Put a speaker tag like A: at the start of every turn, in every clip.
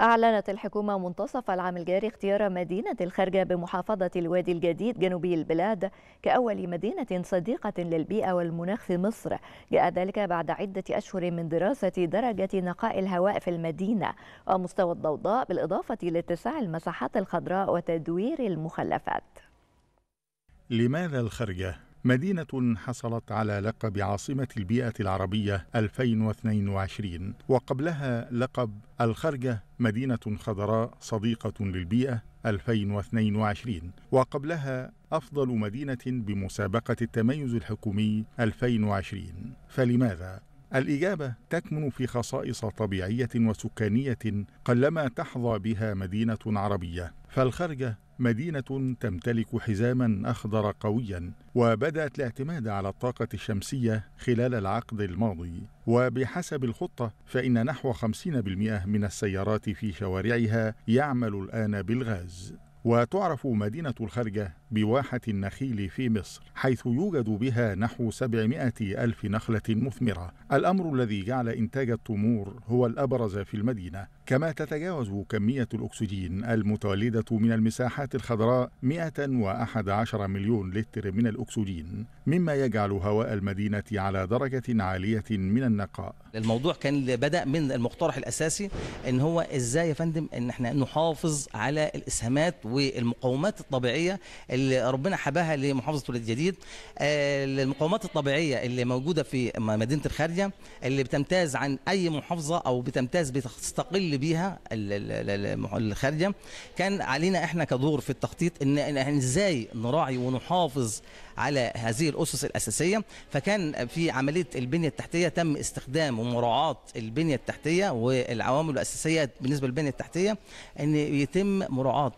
A: أعلنت الحكومة منتصف العام الجاري اختيار مدينة الخرجة بمحافظة الوادي الجديد جنوبي البلاد كأول مدينة صديقة للبيئة والمناخ في مصر جاء ذلك بعد عدة أشهر من دراسة درجة نقاء الهواء في المدينة ومستوى الضوضاء بالإضافة لاتساع المساحات الخضراء وتدوير المخلفات
B: لماذا الخرجة؟ مدينة حصلت على لقب عاصمة البيئة العربية 2022 وقبلها لقب الخرجة مدينة خضراء صديقة للبيئة 2022 وقبلها أفضل مدينة بمسابقة التميز الحكومي 2020 فلماذا؟ الإجابة تكمن في خصائص طبيعية وسكانية قلما تحظى بها مدينة عربية فالخرجة مدينة تمتلك حزاما أخضر قويا وبدأت الاعتماد على الطاقة الشمسية خلال العقد الماضي وبحسب الخطة فإن نحو 50% من السيارات في شوارعها يعمل الآن بالغاز وتعرف مدينة الخرجة بواحة النخيل في مصر حيث يوجد بها نحو 700 ألف نخلة مثمرة الأمر الذي جعل إنتاج التمور هو الأبرز في المدينة كما تتجاوز كمية الأكسجين المتولدة من المساحات الخضراء 111 مليون لتر من الأكسجين مما يجعل هواء المدينة على درجة عالية من النقاء الموضوع كان بدأ من
C: المقترح الأساسي أن هو إزاي يا فندم أن احنا نحافظ على الإسهامات والمقومات الطبيعيه اللي ربنا حباها لمحافظه ولاد الجديد آه، المقومات الطبيعيه اللي موجوده في مدينه الخارجه اللي بتمتاز عن اي محافظه او بتمتاز بتستقل بيها الخارجه كان علينا احنا كدور في التخطيط ان ازاي نراعي ونحافظ على هذه الاسس الاساسيه فكان في عمليه البنيه التحتيه تم استخدام ومراعاه البنيه التحتيه والعوامل الاساسيه بالنسبه للبنيه التحتيه ان يتم مراعاه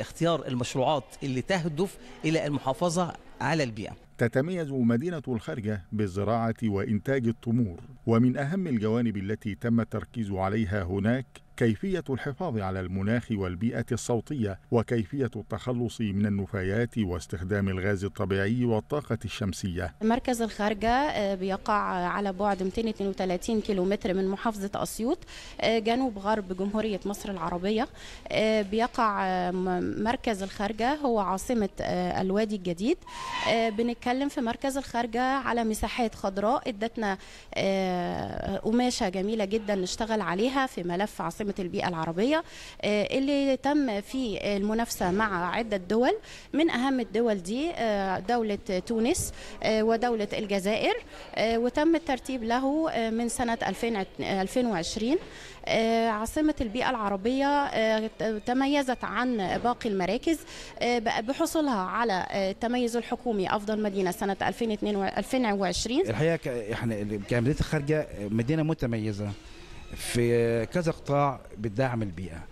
C: اختيار المشروعات اللي تهدف إلى المحافظة
B: على البيئة تتميز مدينة الخرجه بالزراعة وإنتاج التمور ومن أهم الجوانب التي تم التركيز عليها هناك كيفية الحفاظ على المناخ والبيئة الصوتية وكيفية التخلص من النفايات واستخدام الغاز الطبيعي والطاقة الشمسية
D: مركز الخارجة آه، بيقع على بعد 232 كيلومتر من محافظة أسيوط آه، جنوب غرب جمهورية مصر العربية آه، بيقع مركز الخارجة هو عاصمة الوادي الجديد بنتكلم في مركز الخارجة على مساحات خضراء ادتنا قماشة جميلة جدا نشتغل عليها في ملف عاصمة عاصمه البيئه العربيه آه، اللي تم في المنافسه مع عده دول من اهم الدول دي آه، دوله تونس آه، ودوله الجزائر وتم الترتيب له من سنه 2020 عاصمه البيئه العربيه تميزت عن باقي المراكز بحصولها على التميز الحكومي افضل مدينه سنه 2022
A: الحقيقه احنا يعني كمدينه خارجه مدينه متميزه في كذا قطاع بتدعم البيئه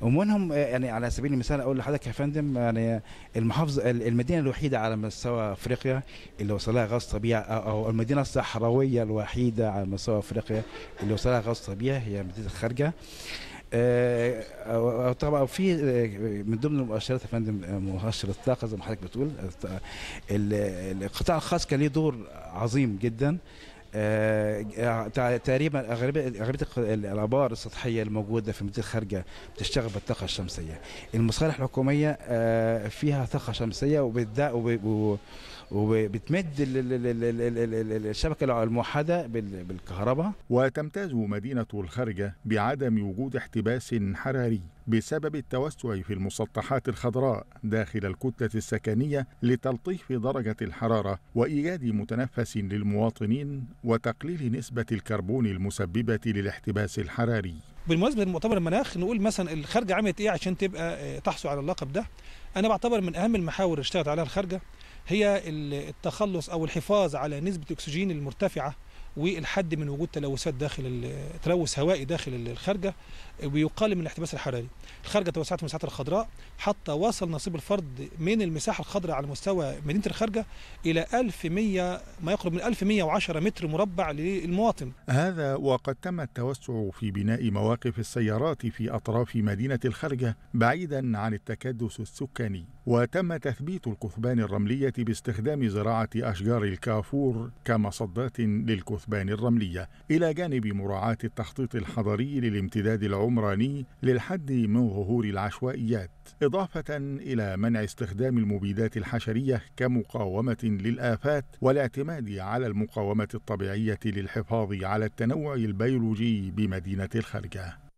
A: ومنهم يعني على سبيل المثال اقول لحضرتك يا فندم يعني المحافظه المدينه الوحيده على مستوى افريقيا اللي وصلها غاز طبيعي او المدينه الصحراويه الوحيده على مستوى افريقيا اللي وصلها غاز طبيعي هي مدينه الخارجه آه طبعا في آه، من ضمن المؤشرات يا فندم آه، مؤشر الطاقه زي ما حضرتك بتقول القطاع الخاص كان ليه دور عظيم جدا آه، تقريبا اغلبيه اغلبيه الابار السطحيه الموجوده في المدينه الخارجه بتشتغل بالطاقه الشمسيه المصالح الحكوميه آه، فيها طاقه
B: شمسيه وبالذات وبتمد الشبكه الموحده بالكهرباء وتمتاز مدينه الخارجه بعدم وجود احتباس حراري بسبب التوسع في المسطحات الخضراء داخل الكتله السكنيه لتلطيف درجه الحراره وايجاد متنفس للمواطنين وتقليل نسبه الكربون المسببه للاحتباس الحراري
A: بالمناسبه المؤتمر المناخ نقول مثلا الخارجه عملت ايه عشان تبقى آه، تحصل على اللقب ده انا بعتبر من اهم المحاور اللي اشتغلت عليها الخارجه هي التخلص او الحفاظ على نسبه الاكسجين المرتفعه والحد من وجود تلوثات داخل تلوث هوائي داخل الخارجه ويقلل من الاحتباس الحراري. الخارجه توسعت المساحات الخضراء حتى وصل نصيب الفرد من المساحه الخضراء على مستوى مدينه الخارجه الى 1100 ما يقرب من 1110 متر مربع للمواطن.
B: هذا وقد تم التوسع في بناء مواقف السيارات في اطراف مدينه الخارجه بعيدا عن التكدس السكاني. وتم تثبيت الكثبان الرملية باستخدام زراعة أشجار الكافور كمصدات للكثبان الرملية إلى جانب مراعاة التخطيط الحضري للامتداد العمراني للحد من ظهور العشوائيات إضافة إلى منع استخدام المبيدات الحشرية كمقاومة للآفات والاعتماد على المقاومة الطبيعية للحفاظ على التنوع البيولوجي بمدينة الخرجه